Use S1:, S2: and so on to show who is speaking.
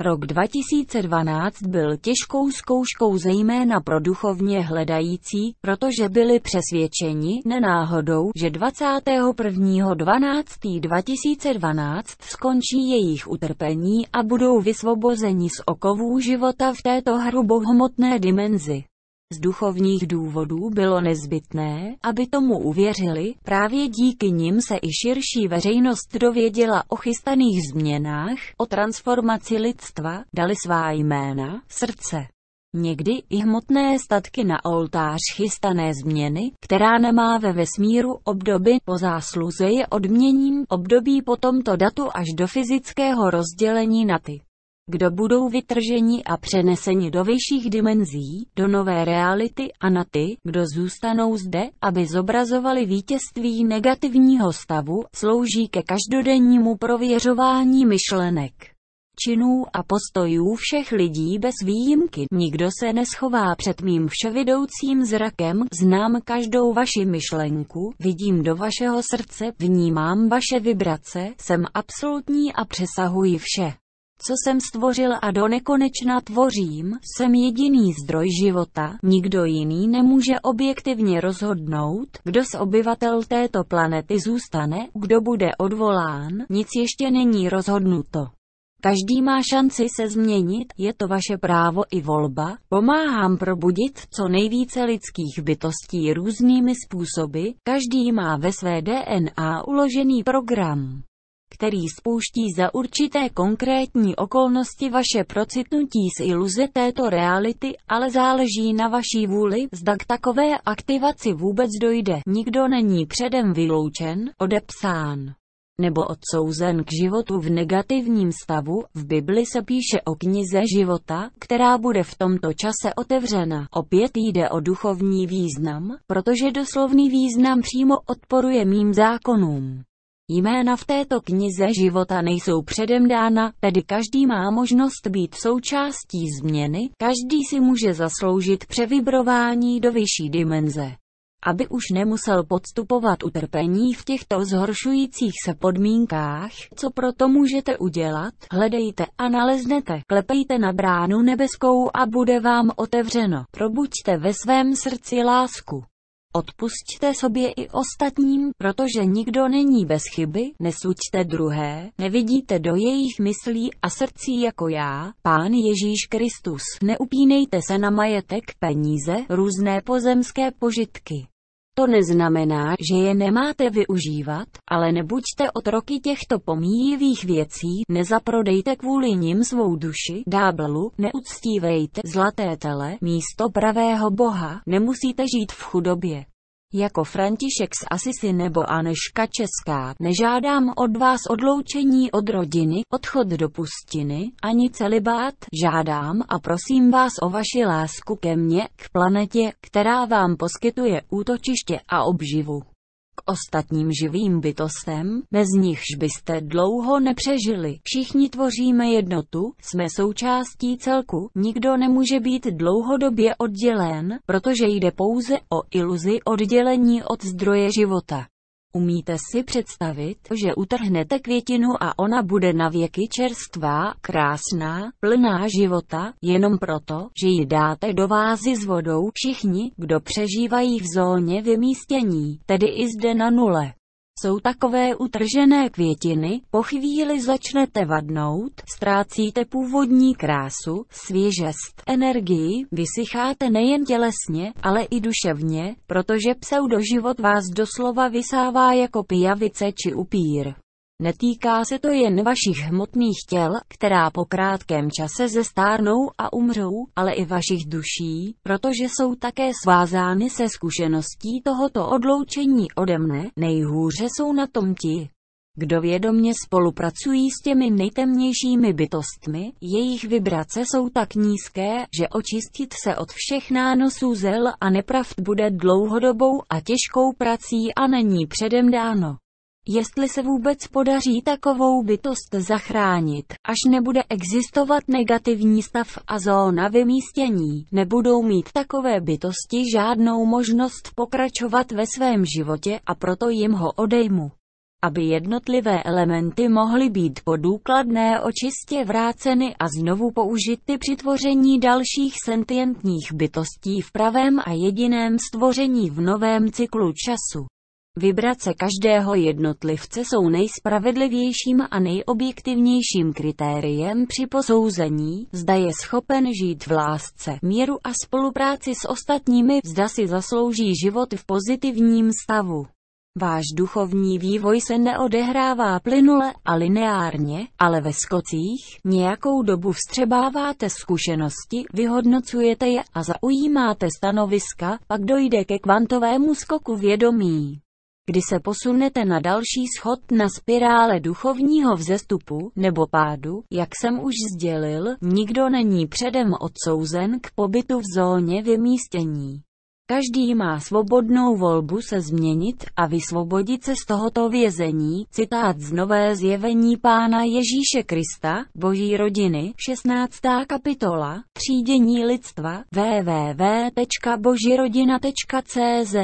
S1: Rok 2012 byl těžkou zkouškou zejména pro duchovně hledající, protože byli přesvědčeni nenáhodou, že 21.12.2012 skončí jejich utrpení a budou vysvobozeni z okovů života v této hrubohmotné dimenzi. Z duchovních důvodů bylo nezbytné, aby tomu uvěřili, právě díky nim se i širší veřejnost dověděla o chystaných změnách, o transformaci lidstva, dali svá jména, srdce. Někdy i hmotné statky na oltář chystané změny, která nemá ve vesmíru obdoby po zásluze je odměním období po tomto datu až do fyzického rozdělení na ty kdo budou vytrženi a přeneseni do vyšších dimenzí, do nové reality a na ty, kdo zůstanou zde, aby zobrazovali vítězství negativního stavu, slouží ke každodennímu prověřování myšlenek činů a postojů všech lidí bez výjimky. Nikdo se neschová před mým vševidoucím zrakem, znám každou vaši myšlenku, vidím do vašeho srdce, vnímám vaše vibrace, jsem absolutní a přesahuji vše. Co jsem stvořil a do nekonečna tvořím, jsem jediný zdroj života, nikdo jiný nemůže objektivně rozhodnout, kdo z obyvatel této planety zůstane, kdo bude odvolán, nic ještě není rozhodnuto. Každý má šanci se změnit, je to vaše právo i volba. Pomáhám probudit co nejvíce lidských bytostí různými způsoby, každý má ve své DNA uložený program který spouští za určité konkrétní okolnosti vaše procitnutí z iluze této reality, ale záleží na vaší vůli, zda k takové aktivaci vůbec dojde. Nikdo není předem vyloučen, odepsán nebo odsouzen k životu v negativním stavu, v Bibli se píše o knize života, která bude v tomto čase otevřena. Opět jde o duchovní význam, protože doslovný význam přímo odporuje mým zákonům. Jména v této knize života nejsou předem dána, tedy každý má možnost být součástí změny, každý si může zasloužit převibrování do vyšší dimenze. Aby už nemusel podstupovat utrpení v těchto zhoršujících se podmínkách, co proto můžete udělat, hledejte a naleznete, klepejte na bránu nebeskou a bude vám otevřeno, probuďte ve svém srdci lásku. Odpustte sobě i ostatním, protože nikdo není bez chyby, nesuďte druhé, nevidíte do jejich myslí a srdcí jako já, Pán Ježíš Kristus. Neupínejte se na majetek, peníze, různé pozemské požitky. To neznamená, že je nemáte využívat, ale nebuďte otroky těchto pomíjivých věcí, nezaprodejte kvůli nim svou duši, dáblu, neuctívejte zlaté tele, místo pravého boha, nemusíte žít v chudobě. Jako František z Asisi nebo Aneška Česká, nežádám od vás odloučení od rodiny, odchod do pustiny, ani celibát, žádám a prosím vás o vaši lásku ke mně, k planetě, která vám poskytuje útočiště a obživu k ostatním živým bytostem, bez nichž byste dlouho nepřežili. Všichni tvoříme jednotu, jsme součástí celku, nikdo nemůže být dlouhodobě oddělen, protože jde pouze o iluzi oddělení od zdroje života. Umíte si představit, že utrhnete květinu a ona bude na věky čerstvá, krásná, plná života, jenom proto, že ji dáte do vázy s vodou všichni, kdo přežívají v zóně vymístění, tedy i zde na nule. Jsou takové utržené květiny, po chvíli začnete vadnout, ztrácíte původní krásu, svěžest, energii, vysycháte nejen tělesně, ale i duševně, protože pseudoživot vás doslova vysává jako pijavice či upír. Netýká se to jen vašich hmotných těl, která po krátkém čase zestárnou a umřou, ale i vašich duší, protože jsou také svázány se zkušeností tohoto odloučení ode mne, nejhůře jsou na tom ti, kdo vědomně spolupracují s těmi nejtemnějšími bytostmi, jejich vibrace jsou tak nízké, že očistit se od všech nánosů zel a nepravd bude dlouhodobou a těžkou prací a není předem dáno jestli se vůbec podaří takovou bytost zachránit, až nebude existovat negativní stav a zóna vymístění, nebudou mít takové bytosti žádnou možnost pokračovat ve svém životě a proto jim ho odejmu. Aby jednotlivé elementy mohly být po důkladné očistě vráceny a znovu použity při tvoření dalších sentientních bytostí v pravém a jediném stvoření v novém cyklu času. Vibrace každého jednotlivce jsou nejspravedlivějším a nejobjektivnějším kritériem při posouzení, zda je schopen žít v lásce, míru a spolupráci s ostatními, zda si zaslouží život v pozitivním stavu. Váš duchovní vývoj se neodehrává plynule a lineárně, ale ve skocích nějakou dobu vstřebáváte zkušenosti, vyhodnocujete je a zaujímáte stanoviska, pak dojde ke kvantovému skoku vědomí kdy se posunete na další schod na spirále duchovního vzestupu nebo pádu, jak jsem už sdělil, nikdo není předem odsouzen k pobytu v zóně vymístění. Každý má svobodnou volbu se změnit a vysvobodit se z tohoto vězení, citát z Nové zjevení Pána Ježíše Krista, Boží rodiny, 16. kapitola, třídění lidstva, www.božirodina.cz